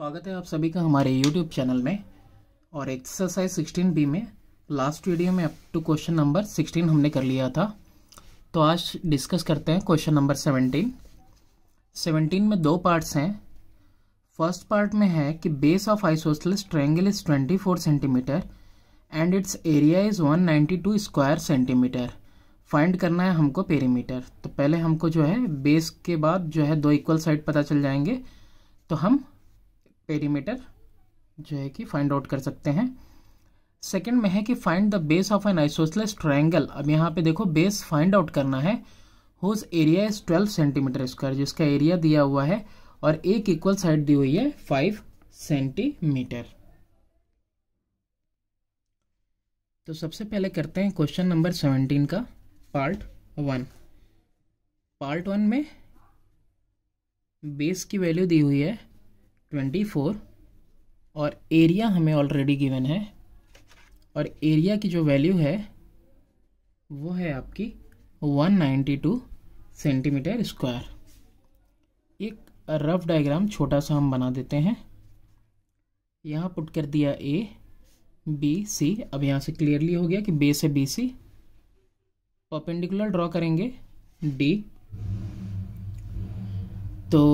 स्वागत है आप सभी का हमारे YouTube चैनल में और एक्सरसाइज 16 बी में लास्ट वीडियो में अप टू क्वेश्चन नंबर 16 हमने कर लिया था तो आज डिस्कस करते हैं क्वेश्चन नंबर 17 17 में दो पार्ट्स हैं फर्स्ट पार्ट में है कि base of isosceles triangle is 24 centimetre and its area is 192 square centimetre find करना है हमको पेरीमीटर तो पहले हमको जो है बेस के बाद जो है दो इक्वल साइड पता चल जाएंगे तो हम पेरीमीटर जो है कि फाइंड आउट कर सकते हैं सेकंड में है कि find the base of an isosceles triangle अब यहाँ पे देखो बेस फाइंड आउट करना है whose area is twelve centimetre square जिसका एरिया दिया हुआ है और एक इक्वल साइड दी हुई है फाइव सेंटीमीटर तो सबसे पहले करते हैं क्वेश्चन नंबर सेवनटीन का पार्ट वन पार्ट वन में बेस की वैल्यू दी हुई है ट्वेंटी फोर और एरिया हमें ऑलरेडी गिवन है और एरिया की जो वैल्यू है वो है आपकी 192 सेंटीमीटर स्क्वायर एक रफ डायग्राम छोटा सा हम बना देते हैं यहाँ पुट कर दिया ए बी सी अब यहाँ से क्लियरली हो गया कि बे से बी सी परपेंडिकुलर ड्रॉ करेंगे डी तो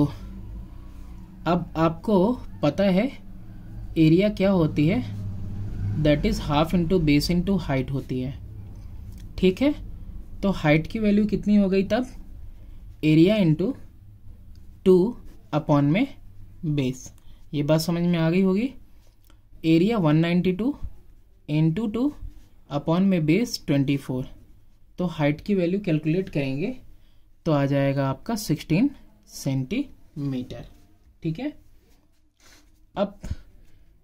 अब आपको पता है एरिया क्या होती है that is half into base into height होती है ठीक है तो हाइट की वैल्यू कितनी हो गई तब एरिया इंटू टू अपॉन में बेस ये बात समझ में आ गई होगी area 192 ninety two into two upon में बेस 24 तो हाइट की वैल्यू कैलकुलेट करेंगे तो आ जाएगा आपका 16 सेंटीमीटर ठीक है अब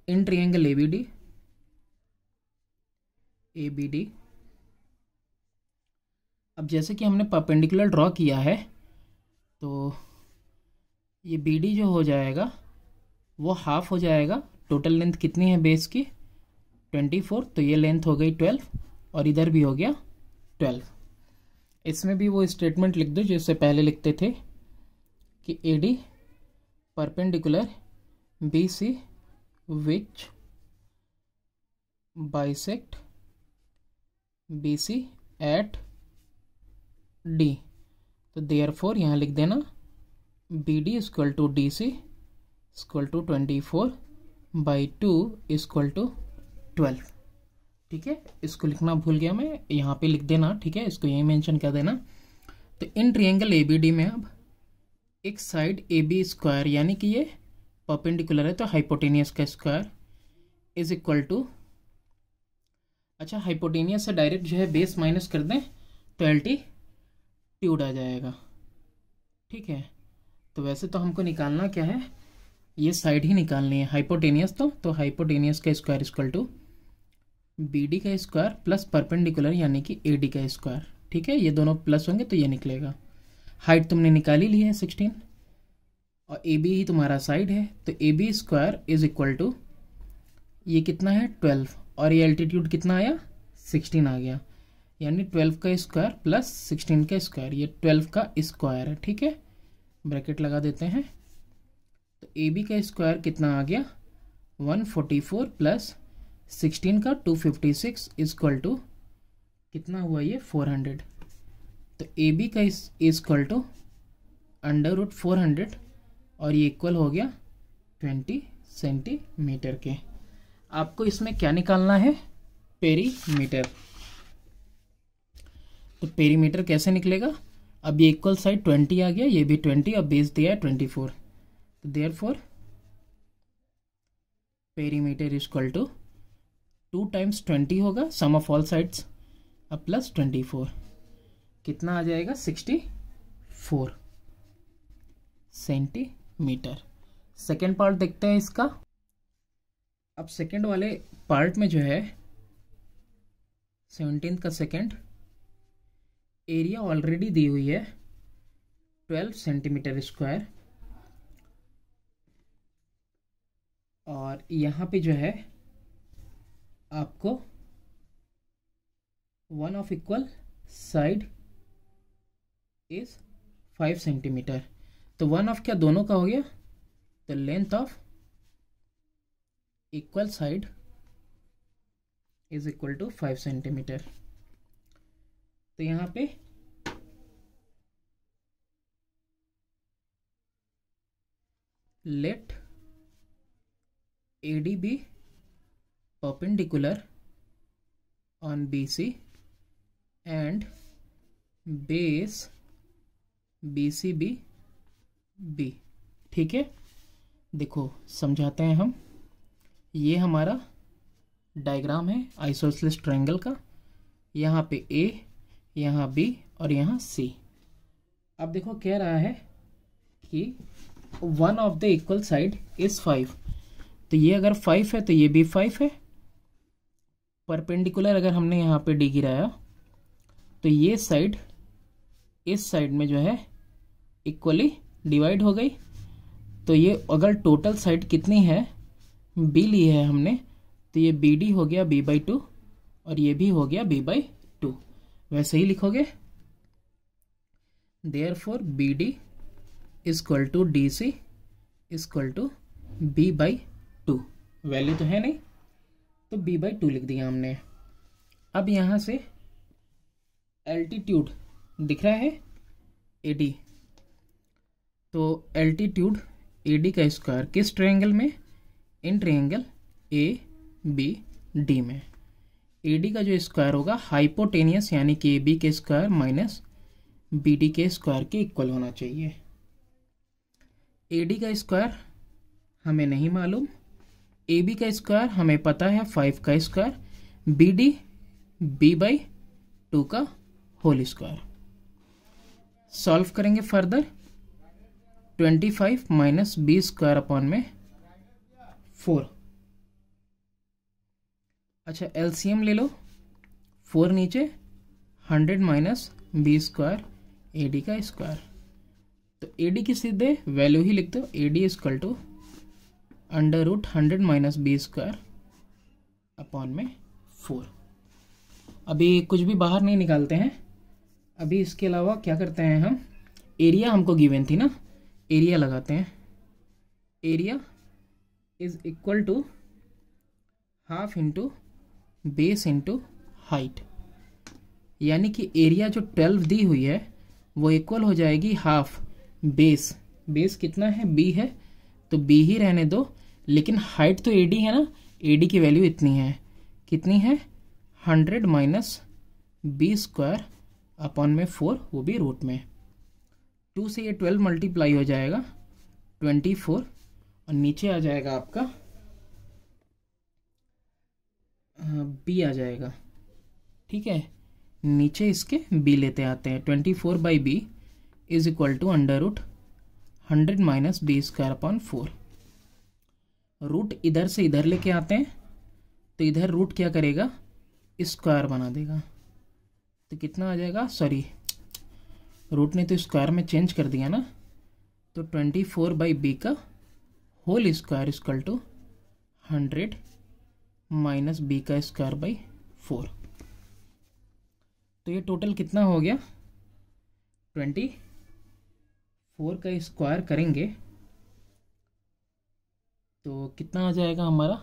A B D A B D अब जैसे कि हमने परपेंडिकुलर ड्रॉ किया है तो ये बी डी जो हो जाएगा वो हाफ हो जाएगा टोटल लेंथ कितनी है बेस की ट्वेंटी फोर तो ये लेंथ हो गई ट्वेल्व और इधर भी हो गया ट्वेल्व इसमें भी वो स्टेटमेंट लिख दो जिससे पहले लिखते थे कि A D perpendicular BC which bisect BC at D तो देयर फोर यहाँ लिख देना B D is equal to D C is equal to twenty four by two is equal to twelve ठीक है इसको लिखना भूल गया मैं यहाँ पे लिख देना ठीक है इसको यही मेंशन कर देना तो इन ट्रिएंगल ए में अब एक साइड ए बी स्क्वायर यानी कि ये परपेंडिकुलर है तो हाइपोटेनियस का स्क्वायर इज इक्वल टू अच्छा हाइपोटेनियस से डायरेक्ट जो है बेस माइनस कर दें तो एल्टी ट्यूड आ जाएगा ठीक है तो वैसे तो हमको निकालना क्या है ये साइड ही निकालनी है हाइपोटेनियस तो तो हाइपोटेनियस का square equal to B D का स्क्वायर प्लस परपेंडिकुलर यानी कि ए डी का स्क्वायर ठीक है ये दोनों प्लस होंगे तो ये निकलेगा हाइट तुमने निकाली ली है सिक्सटीन और ए बी ही तुम्हारा साइड है तो A B square is equal to ये कितना है ट्वेल्व और ये एल्टीट्यूड कितना आया सिक्सटीन आ गया यानी ट्वेल्व का स्क्वायर प्लस सिक्सटीन का स्क्वायर ये ट्वेल्व का स्क्वायर है ठीक है ब्रैकेट लगा देते हैं तो ए बी का स्क्वायर कितना आ गया one forty four plus sixteen का two fifty six is equal to कितना हुआ ये फोर हंड्रेड तो ए बी का is equal to under root four hundred और ये इक्वल हो गया ट्वेंटी सेंटीमीटर के आपको इसमें क्या निकालना है पेरीमीटर तो पेरीमीटर कैसे निकलेगा अब ये इक्वल साइड ट्वेंटी आ गया ये भी ट्वेंटी अब बेस दिया है ट्वेंटी फोर तो therefore perimeter is equal to two times twenty होगा सम ऑफ ऑल साइड्स अब प्लस ट्वेंटी फोर कितना आ जाएगा sixty four centimetre second part देखते हैं इसका अब सेकेंड वाले पार्ट में जो है सेवनटीन का सेकेंड एरिया ऑलरेडी दी हुई है ट्वेल्व सेंटीमीटर स्क्वायर और यहाँ पे जो है आपको one of equal side is five centimetre तो वन ऑफ क्या दोनों का हो गया तो length of equal side is equal to five centimetre तो यहां पे let A D B on B C and base B C B B ठीक है देखो समझाते हैं हम ये हमारा डायग्राम है आइसोसलिस ट्रायंगल का यहाँ पे ए यहाँ बी और यहाँ सी अब देखो कह रहा है कि one of the equal side is five तो ये अगर फाइव है तो ये भी फाइव है परपेंडिकुलर अगर हमने यहाँ पे डी गिराया तो ये साइड इस साइड में जो है इक्वली डिवाइड हो गई तो ये अगर टोटल साइड कितनी है बी ली है हमने तो ये बी डी हो गया बी बाई टू और ये भी हो गया बी बाई टू वैसे ही लिखोगे therefore B D is equal to D C is equal to B by two value तो है नहीं तो बी बाई टू लिख दिया हमने अब यहाँ से एल्टीट्यूड दिख रहा है ए डी तो एल्टीट्यूड ए डी का स्क्वायर किस ट्रायंगल में in triangle A B D में ए डी का जो स्क्वायर होगा हाइपोटेनियस यानी कि ए बी के स्क्वायर माइनस बी डी के स्क्वायर के इक्वल होना चाहिए ए डी का स्क्वायर हमें नहीं मालूम ए बी का स्क्वायर हमें पता है फाइव का square B D B by two का होल स्क्वायर सॉल्व करेंगे further twenty five minus B square upon में फोर अच्छा एलसीएम ले लो फोर नीचे hundred minus B square A D का स्क्वायर तो ए डी की सीधे वैल्यू ही लिख दो A D is equal to under root hundred minus B square upon में फोर अभी कुछ भी बाहर नहीं निकालते हैं अभी इसके अलावा क्या करते हैं हम एरिया हमको गिवन थी ना एरिया लगाते हैं area is equal to half into base into height यानी कि एरिया जो ट्वेल्व दी हुई है वो इक्वल हो जाएगी हाफ बेस बेस कितना है बी है तो बी ही रहने दो लेकिन हाइट तो ए डी है ना ए डी की वैल्यू इतनी है कितनी है hundred minus B square upon में फोर वो भी रूट में टू से ये ट्वेल्व मल्टीप्लाई हो जाएगा ट्वेंटी फोर और नीचे आ जाएगा आपका बी आ जाएगा ठीक है नीचे इसके बी लेते आते हैं twenty four by B is equal to under root hundred minus B square upon four root इधर से इधर लेके आते हैं तो इधर रूट क्या करेगा स्क्वायर बना देगा तो कितना आ जाएगा सॉरी रूट ने तो स्क्वायर में चेंज कर दिया ना तो ट्वेंटी फोर बाई बी का whole square is equal to hundred minus B का स्क्वायर बाई फोर तो ये टोटल कितना हो गया ट्वेंटी फोर का स्क्वायर करेंगे तो कितना आ जाएगा हमारा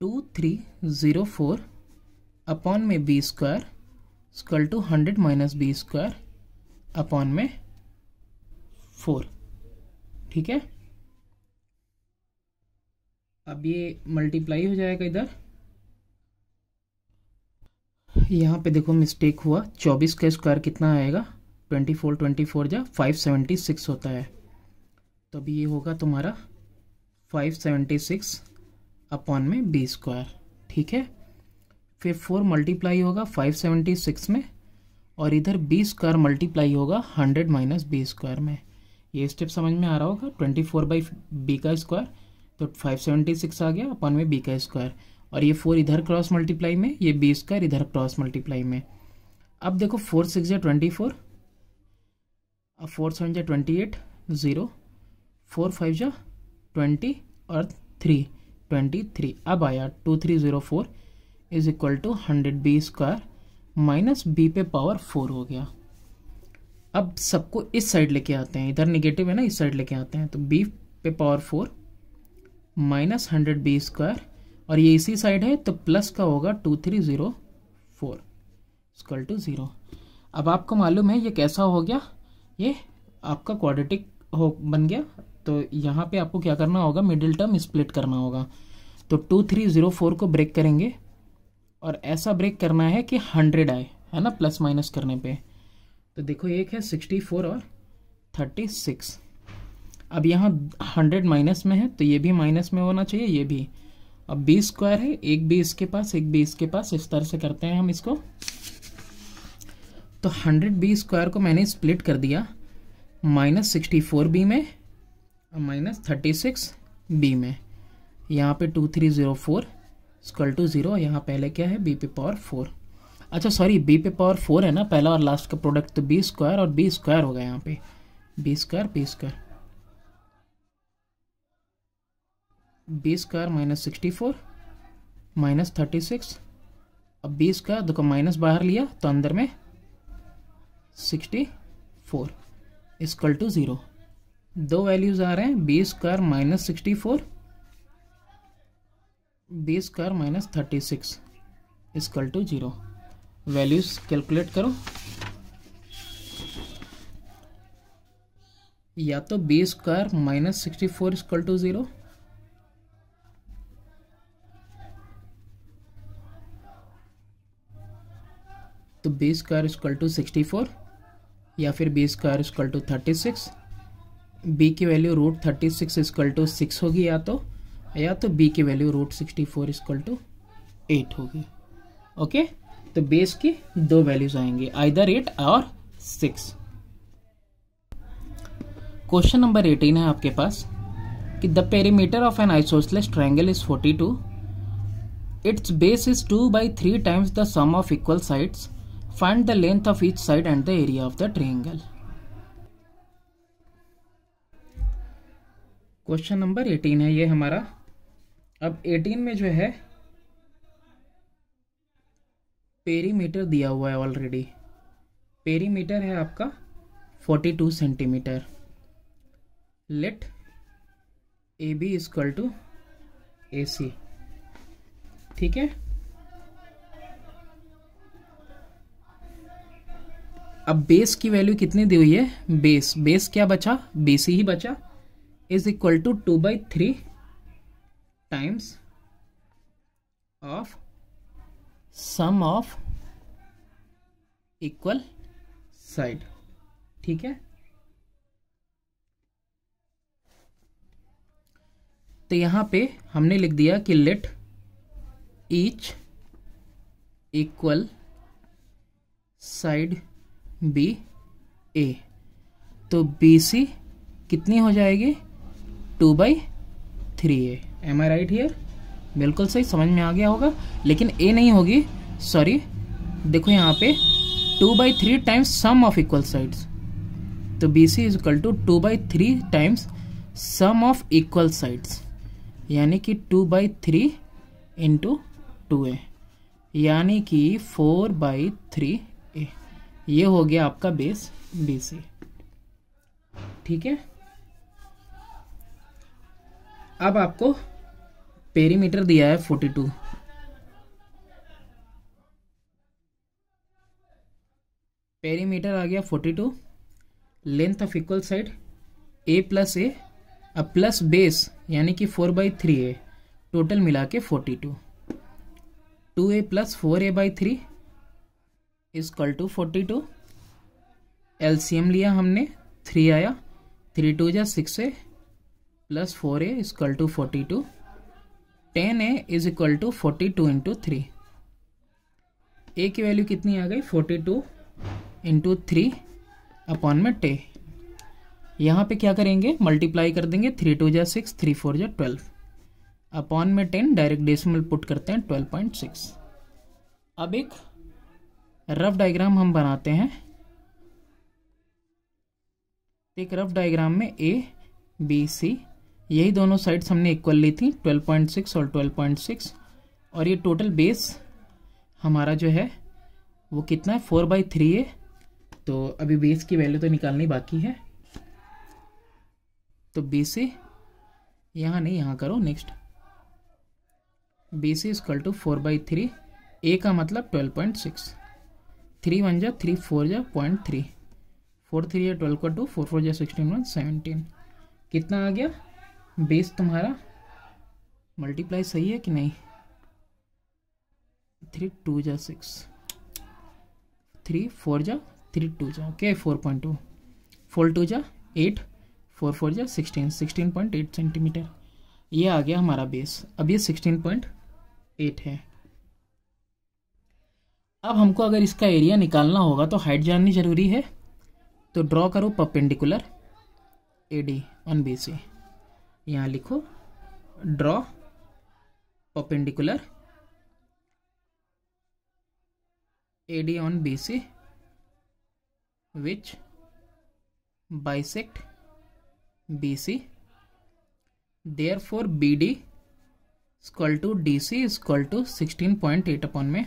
two three zero four upon में B square equal to hundred minus B square upon में फोर ठीक है अब ये मल्टीप्लाई हो जाएगा इधर यहाँ पे देखो मिस्टेक हुआ चौबीस का स्क्वायर कितना आएगा ट्वेंटी फोर ट्वेंटी फोर जा फाइव सेवेंटी सिक्स होता है तो अभी ये होगा तुम्हारा फाइव सेवेंटी सिक्स अपॉन में बी स्क्वायर ठीक है फिर फोर मल्टीप्लाई होगा फाइव सेवेंटी सिक्स में और इधर बी स्क्वायर मल्टीप्लाई होगा हंड्रेड माइनस बी स्क्वायर में ये स्टेप समझ में आ रहा होगा ट्वेंटी फोर बाई बी का स्क्वायर तो फाइव सेवेंटी सिक्स आ गया अपन में बी का स्क्वायर और ये फोर इधर क्रॉस मल्टीप्लाई में ये बी स्क्वायर इधर क्रॉस मल्टीप्लाई में अब देखो फोर सिक्स या ट्वेंटी फोर अब फोर सेवन या twenty eight zero four five या ट्वेंटी और थ्री ट्वेंटी थ्री अब आया two three zero four is equal to hundred B square minus B पे पावर फोर हो गया अब सबको इस साइड लेके आते हैं इधर निगेटिव है ना इस साइड लेके आते हैं तो बी पे power four minus hundred B square और ये इसी साइड है तो प्लस का होगा two three zero four equal to zero अब आपको मालूम है ये कैसा हो गया ये आपका क्वाड्रेटिक हो बन गया तो यहाँ पे आपको क्या करना होगा मिडिल टर्म स्प्लिट करना होगा तो टू थ्री ज़ीरो फोर को ब्रेक करेंगे और ऐसा ब्रेक करना है कि हंड्रेड आए है ना प्लस माइनस करने पे तो देखो एक है सिक्सटी फोर और थर्टी सिक्स अब यहाँ हंड्रेड माइनस में है तो ये भी माइनस में होना चाहिए ये भी अब बी स्क्वायर है एक बी इसके पास एक बी इसके पास इस तरह से करते हैं हम इसको तो हंड्रेड बी स्क्वायर को मैंने स्प्लिट कर दिया माइनस सिक्सटी फोर बी में और माइनस थर्टी सिक्स बी में यहाँ पे two three zero four equal to zero यहाँ पहले क्या है बी पे पावर फोर अच्छा सॉरी बी पे पावर फोर है ना पहला और लास्ट का प्रोडक्ट तो बी स्क्वायर और बी स्क्वायर होगा यहाँ पे B square B square B square minus sixty four minus thirty six अब बी स्क्वायर देखो माइनस बाहर लिया तो अंदर में sixty four equal to zero दो वैल्यूज़ आ रहे हैं B square minus sixty four बीस square minus thirty six is equal to zero values calculate करो या तो B square minus sixty four is equal to zero तो B square is equal to sixty four या फिर B square is equal to thirty six B की value root thirty six is equal to six होगी या तो या तो बी की value root sixty four is equal to eight होगी ओके तो बेस की दो वैल्यूज आएंगे आइदर एट और सिक्स क्वेश्चन नंबर एटीन है आपके पास कि the perimeter of an isosceles triangle is forty two its base is two by three times the sum of equal sides find the length of each side and the area of the triangle question number eighteen है ये हमारा अब 18 में जो है perimeter दिया हुआ है ऑलरेडी पेरीमीटर है आपका 42 centimetre let A B is equal to A C ठीक है अब बेस की वैल्यू कितनी दी हुई है बेस बेस क्या बचा बेसी ही बचा is equal to two by three times of sum of equal side ठीक है तो यहां पे हमने लिख दिया कि let each equal side be A तो बी सी कितनी हो जाएगी two by three A am I right here बिल्कुल सही समझ में आ गया होगा लेकिन ए नहीं होगी सॉरी देखो यहाँ पे two by three times sum of equal sides तो B C is equal to two by three times sum of equal sides यानी कि two by three into two A यानी कि फोर बाई थ्री ए ये हो गया आपका बेस बी सी ठीक है अब आपको पेरीमीटर दिया है फोर्टी टू पेरीमीटर आ गया forty two length of equal side A plus A अब प्लस बेस यानी कि four by three A total मिला के forty two two A plus four A by three equal to forty two L C M लिया हमने three आया three two जा six A plus four A equal to forty two ten A is equal to forty two into three A की value कितनी आ गई forty two into three upon में टे यहाँ पे क्या करेंगे मल्टीप्लाई कर देंगे थ्री टू जै सिक्स थ्री फोर जा ट्वेल्व अपॉन में टेन डायरेक्ट डेसिमल पुट करते हैं ट्वेल्व पॉइंट सिक्स अब एक रफ डायग्राम हम बनाते हैं एक रफ डायग्राम में ए बी सी यही दोनों साइड्स हमने इक्वल ली थी 12.6 और 12.6 और ये टोटल बेस हमारा जो है वो कितना है फोर बाई थ्री है तो अभी बेस की वैल्यू तो निकालनी बाकी है तो बी सी यहाँ नहीं यहाँ करो next B C is equal to four by three A का मतलब twelve point six three one जा थ्री फोर जा पॉइंट थ्री फोर थ्री या ट्वेल्व का टू फोर फोर जा सिक्सटीन वन सेवनटीन कितना आ गया बेस तुम्हारा मल्टीप्लाई सही है कि नहीं थ्री टू जा सिक्स थ्री फोर जा थ्री टू जा okay four point two four two जा एट फोर फोर जा sixteen sixteen point eight centimetre ये आ गया हमारा बेस अब ये सिक्सटीन पॉइंट एट है अब हमको अगर इसका एरिया निकालना होगा तो हाइट जाननी जरूरी है तो ड्रॉ करो perpendicular A D on B C यहाँ लिखो draw perpendicular A D on B C which bisect B C therefore B D equal to D C equal to sixteen point eight upon में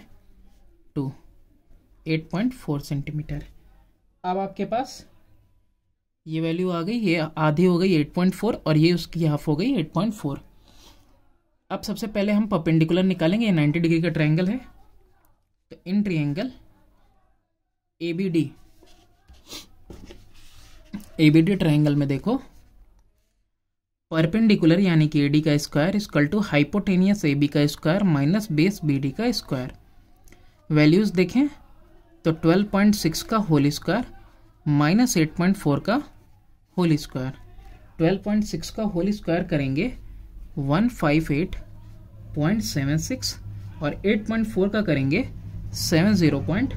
two eight point four centimetre अब आपके पास ये value आ गई ये आधी हो गई 8.4 और ये उसकी हाफ हो गई 8.4 अब सबसे पहले हम परपेंडिकुलर निकालेंगे ये 90 डिग्री का ट्रायंगल है तो in triangle A B D A B D triangle में देखो परपेंडिकुलर यानी कि ए डी का square is equal to hypotenuse A B का square minus base B D का स्क्वायर वैल्यूज़ देखें तो 12.6 का whole square minus eight point four का whole square twelve point six का होल स्क्वायर करेंगे one five eight point seven six और eight point four का करेंगे seven zero point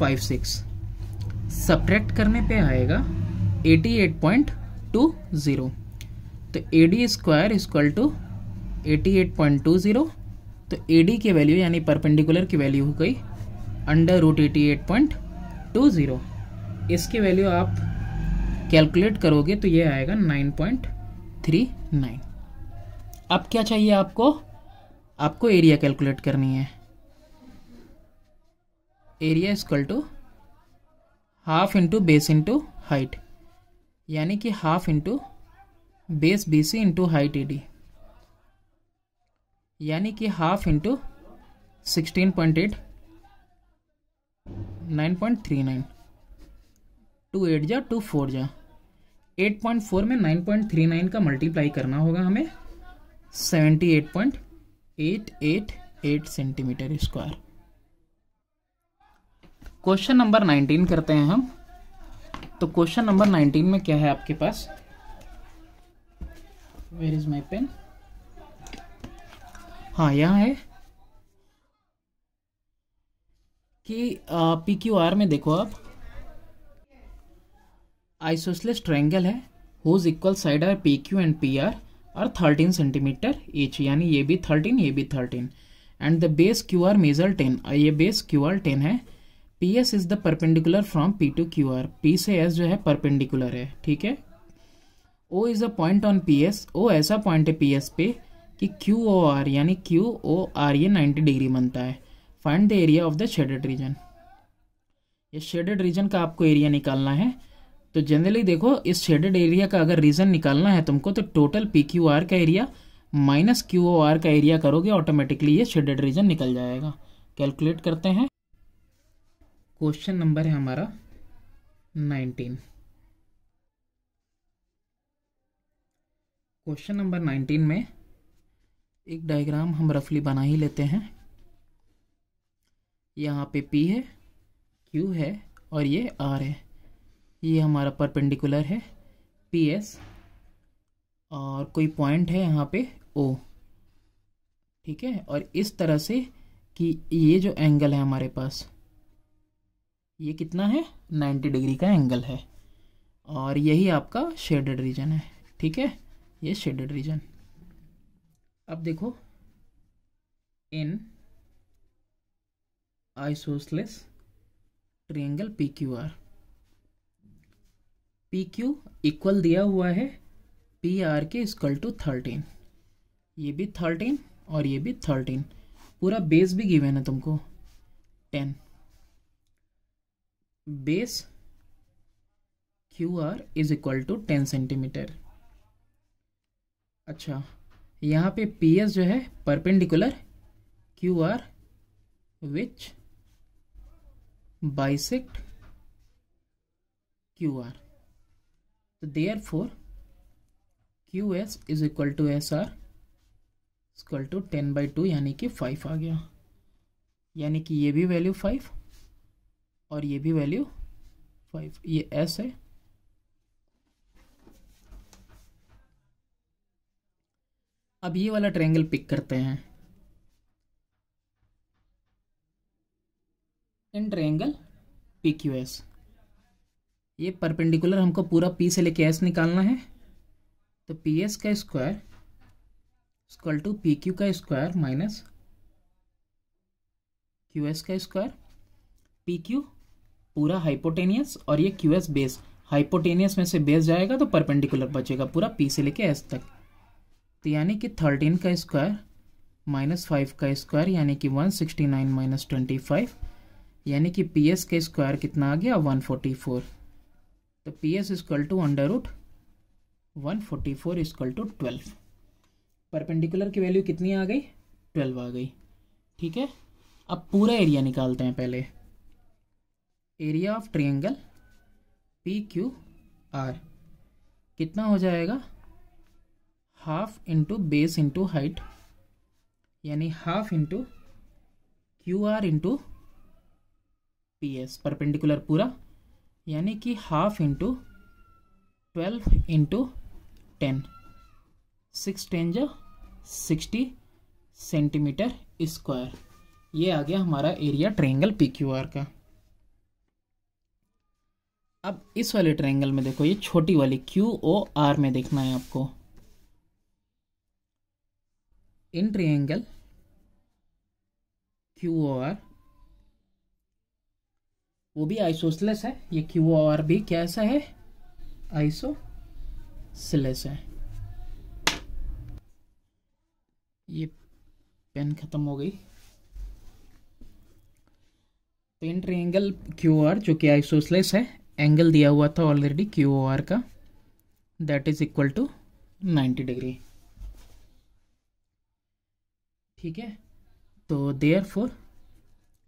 five six करने पे आएगा eighty eight point two zero तो A D square equal to eighty eight point two zero तो A D की value यानी परपेंडिकुलर की वैल्यू हो गई under root eighty eight point two zero इसकी वैल्यू आप कैलकुलेट करोगे तो ये आएगा नाइन पॉइंट थ्री नाइन अब क्या चाहिए आपको आपको एरिया कैलकुलेट करनी है area is equal to half into base into height यानी कि half into base B C into height A D यानी कि half into sixteen point eight nine point three nine two eight जा टू फोर जा 8.4 में 9.39 का मल्टीप्लाई करना होगा हमें 78.888 सेंटीमीटर स्क्वायर क्वेश्चन नंबर 19 करते हैं हम तो क्वेश्चन नंबर 19 में क्या है आपके पास वेर इज माई पेन हाँ यहाँ है कि पी क्यू आर में देखो आप आइसोसलेस ट्रायंगल है whose equal side R P Q and P R R thirteen centimetre each यानी ये भी थर्टीन ये भी thirteen and the base Q R measure ten ये बेस क्यू आर टेन है P S is the perpendicular from P to Q R P से S जो है परपेंडिकुलर है ठीक है O is a point on P S O ऐसा पॉइंट है पी एस पे कि क्यू ओ आर यानी क्यू ओ आर ये नाइन्टी डिग्री बनता है find the area of the shaded region ये शेडेड रीजन का आपको एरिया निकालना है तो जनरली देखो इस शेडेड एरिया का अगर रीजन निकालना है तुमको तो टोटल पी क्यू आर का area minus Q O R का एरिया करोगे ऑटोमेटिकली ये शेडेड रीजन निकल जाएगा कैलकुलेट करते हैं क्वेश्चन नंबर है हमारा नाइनटीन क्वेश्चन नंबर नाइनटीन में एक डायग्राम हम रफली बना ही लेते हैं यहाँ पे पी है क्यू है और ये आर है ये हमारा परपेंडिकुलर है पी एस और कोई पॉइंट है यहाँ पे ओ ठीक है और इस तरह से कि ये जो एंगल है हमारे पास ये कितना है 90 डिग्री का एंगल है और यही आपका शेडेड रीजन है ठीक है ये शेडेड रीजन अब देखो in isosceles triangle P Q R P Q equal दिया हुआ है पी आर के इक्वल टू थर्टीन ये भी थर्टीन और ये भी थर्टीन पूरा बेस भी गिवन है तुमको ten base Q R is equal to ten centimetre अच्छा यहाँ पे पी एस जो है perpendicular Q R which bisect Q R तो therefore Q S is equal to S R equal to ten by two यानी कि five आ गया यानी कि ये भी वैल्यू फाइव और ये भी वैल्यू फाइव ये एस है अब ये वाला ट्रायंगल पिक करते हैं in triangle P Q S ये परपेंडिकुलर हमको पूरा पी से लेके एस निकालना है तो पी एस का square equal to P Q का स्क्वायर माइनस क्यू एस का स्क्वायर पी क्यू पूरा हाइपोटेनियस और ये क्यू एस बेस हाइपोटेनियस में से बेस जाएगा तो परपेंडिकुलर बचेगा पूरा पी से लेके एस तक तो यानी कि थर्टीन का स्क्वायर माइनस फाइव का स्क्वायर यानी कि one sixty nine minus twenty five यानी कि पी एस का स्क्वायर कितना आ गया वन फोर्टी फोर तो P S is equal to under root one forty four is equal to twelve perpendicular की वैल्यू कितनी आ गई ट्वेल्व आ गई ठीक है अब पूरा एरिया निकालते हैं पहले area of triangle P Q R कितना हो जाएगा half into base into height यानी half into Q R into P S perpendicular पूरा यानी कि half into twelve into ten six ten जो सिक्सटी सेंटीमीटर स्क्वायर ये आ गया हमारा area triangle P Q R का अब इस वाले ट्रेंगल में देखो ये छोटी वाली क्यू ओ आर में देखना है आपको in triangle Q O R वो भी आइसोसलेस है ये क्यू आर भी कैसा है आइसोसलेस है ये पेन खत्म हो गई तो इन ट्रेंगल क्यू आर जो कि आइसोसलेस है एंगल दिया हुआ था ऑलरेडी क्यू आर का that is equal to 90 degree ठीक है तो therefore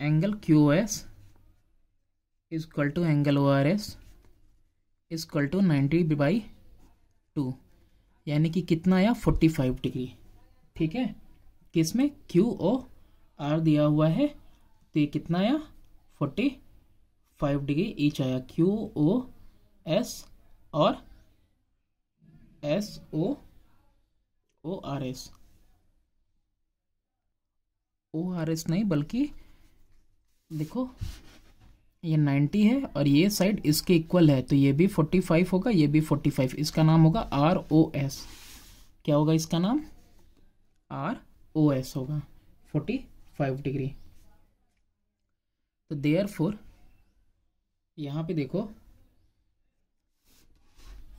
angle Q S is equal to angle O R S is equal to ninety by two यानी कि कितना आया फोर्टी फाइव डिग्री ठीक है में क्यू ओ आर दिया हुआ है तो ये कितना आया फोर्टी फाइव डिग्री ईच आया क्यू ओ एस और S O O R S O R S नहीं बल्कि देखो ये 90 है और ये साइड इसके इक्वल है तो ये भी 45 होगा ये भी 45 इसका नाम होगा आर ओ एस क्या होगा इसका नाम आर ओ एस होगा 45 डिग्री तो देयर फोर यहाँ पे देखो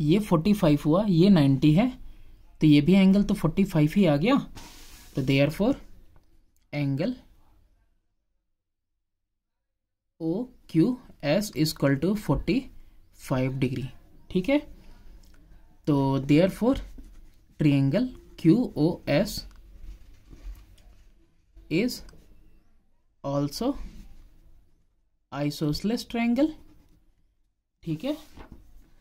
ये 45 हुआ ये 90 है तो ये भी एंगल तो 45 ही आ गया तो therefore angle O Q S is equal to forty five degree ठीक है तो therefore triangle Q O S is also isosceles triangle ठीक है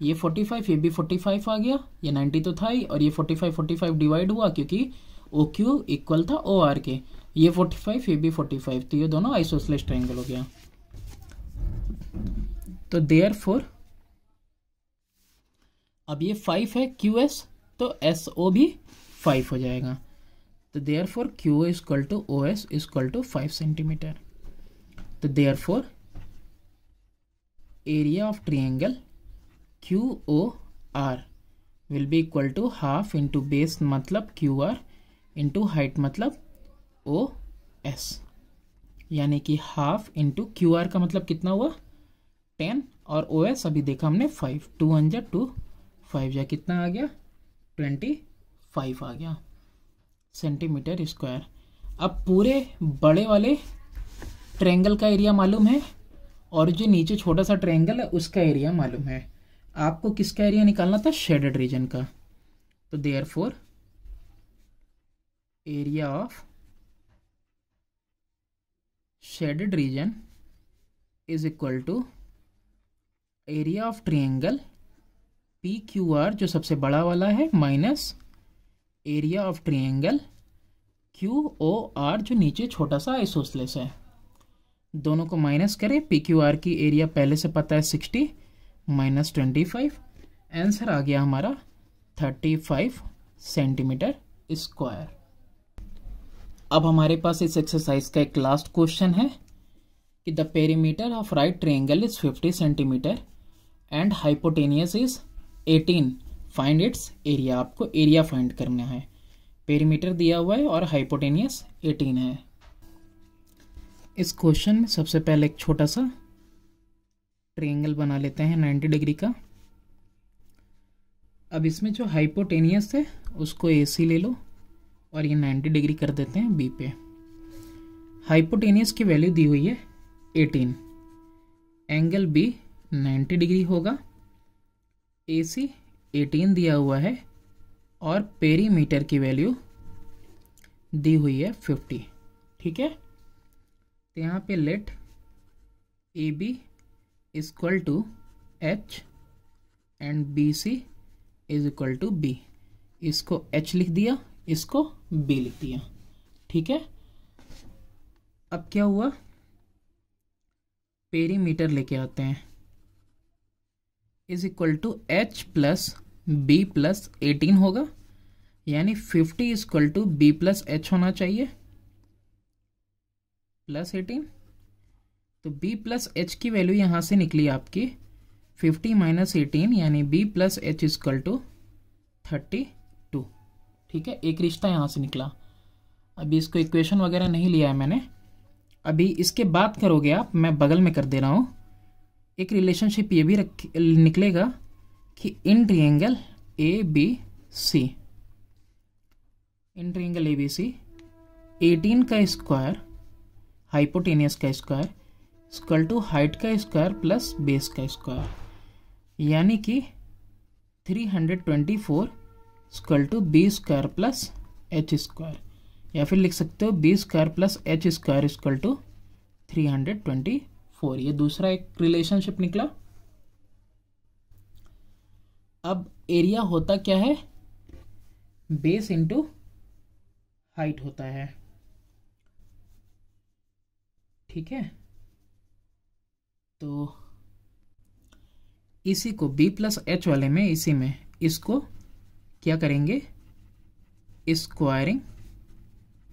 ये 45 ये भी 45 आ गया ये 90 तो था ही और ये 45 45 डिवाइड हुआ क्योंकि ओ क्यू इक्वल था ओ आर के ये 45 ये भी 45 तो ये दोनों आइसोसलेस ट्रायंगल हो गया तो देयर फोर अब ये फाइव है क्यू एस तो एस ओ भी फाइव हो जाएगा तो therefore Q O is equal to O S equal to five centimetre तो therefore area of angle Q O R will be equal to half into base मतलब Q R into height मतलब O S यानी कि half into Q R का मतलब कितना हुआ ten और ओ एस अभी देखा हमने five two hundred two five या कितना आ गया ट्वेंटी फाइव आ गया सेंटीमीटर स्क्वायर अब पूरे बड़े वाले ट्रेंगल का एरिया मालूम है और जो नीचे छोटा सा ट्रेंगल है उसका एरिया मालूम है आपको किसका एरिया निकालना था शेडेड रीजन का तो therefore area of shaded region is equal to area of triangle P Q R जो सबसे बड़ा वाला है minus area of triangle Q O R जो नीचे छोटा सा आइसोसलेस है दोनों को माइनस करें पी क्यू आर की एरिया पहले से पता है sixty minus twenty five answer आ गया हमारा थर्टी फाइव सेंटीमीटर स्क्वायर अब हमारे पास इस एक्सरसाइज का एक लास्ट क्वेश्चन है कि the perimeter of right triangle is 50 centimetre and hypotenuse is 18 find its area आपको एरिया फाइंड करना है पेरीमीटर दिया हुआ है और हाइपोटेनियस 18 है इस क्वेश्चन में सबसे पहले एक छोटा सा ट्रेंगल बना लेते हैं 90 डिग्री का अब इसमें जो हाइपोटेनियस है उसको ए सी ले लो और ये 90 डिग्री कर देते हैं बी पे हाइपोटेनियस की वैल्यू दी हुई है eighteen angle B ninety degree होगा ए सी एटीन दिया हुआ है और पेरीमीटर की वैल्यू दी हुई है फिफ्टी ठीक है तो यहाँ पे let A B is to H and B C is equal to B इसको एच लिख दिया इसको बी लिख दिया ठीक है अब क्या हुआ पेरीमीटर लेके आते हैं is equal to H plus B plus eighteen होगा यानी fifty is equal to B plus H होना चाहिए प्लस एटीन तो बी प्लस एच की वैल्यू यहाँ से निकली आपकी फिफ्टी माइनस एटीन यानी B plus H is equal to thirty two ठीक है एक रिश्ता यहाँ से निकला अभी इसको इक्वेशन वगैरह नहीं लिया है मैंने अभी इसके बाद करोगे आप मैं बगल में कर दे रहा हूँ एक रिलेशनशिप ये भी रख निकलेगा कि in triangle A B C in triangle A B C eighteen का स्क्वायर हाइपोटेनियस का स्क्वायर स्क्वल टू हाइट का स्क्वायर प्लस बेस का स्क्वायर यानी कि 324 equal to B square plus H square या फिर लिख सकते हो B square plus H square equal to three hundred twenty four ये दूसरा एक रिलेशनशिप निकला अब एरिया होता क्या है बेस इंटू हाइट होता है ठीक है तो इसी को बी प्लस एच वाले में इसी में इसको क्या करेंगे स्क्वायरिंग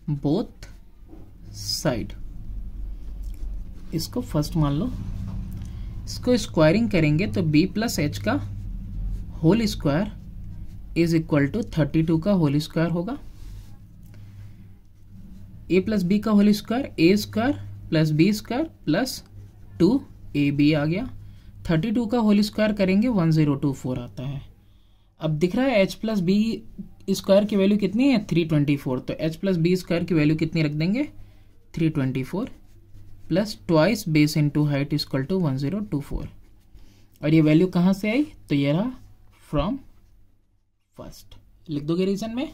बोथ साइड इसको फर्स्ट मान लो इसको स्क्वायरिंग करेंगे तो b प्लस एच का whole square is equal to thirty two का होल स्क्वायर होगा ए प्लस बी का whole square A square plus B square plus two A B आ गया थर्टी टू का होल स्क्वायर करेंगे वन ज़ीरो टू फोर आता है अब दिख रहा है एच प्लस बी स्क्वायर की वैल्यू कितनी है थ्री ट्वेंटी फोर तो एच प्लस बी स्क्वायर की वैल्यू कितनी रख देंगे three twenty four plus twice base into height is equal to one zero two four और ये वैल्यू कहाँ से आई तो ये रहा फ्रॉम फर्स्ट लिख दोगे रीजन में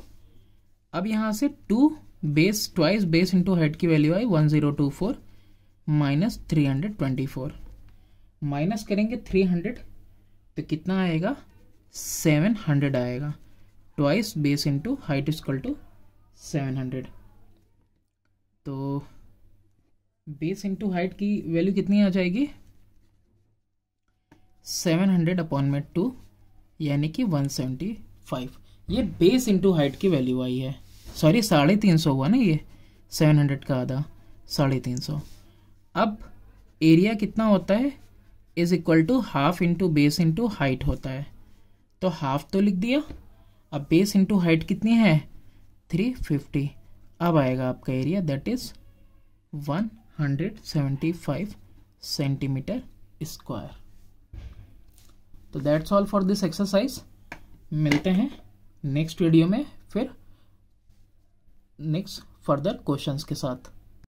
अब यहाँ से two base twice base into height की वैल्यू आई one zero two four minus three hundred twenty four minus करेंगे थ्री हंड्रेड तो कितना आएगा सेवन हंड्रेड आएगा base into height is is to seven hundred तो बेस इंटू हाइट की value कितनी आ जाएगी हंड्रेड अपॉन में टू यानी कि वन सेवेंटी फाइव ये बेस इंटू हाइट की वैल्यू आई है सॉरी साढ़े तीन सौ हुआ ना ये सेवन हंड्रेड का आधा साढ़े तीन सौ अब एरिया कितना होता है is equal to half into base into height होता है तो हाफ तो लिख दिया अब बेस इंटू हाइट कितनी है थ्री फिफ्टी अब आएगा आपका area that is one hundred seventy five centimetre square तो that's all for this exercise मिलते हैं नेक्स्ट वीडियो में फिर नेक्स्ट फर्दर क्वेश्चंस के साथ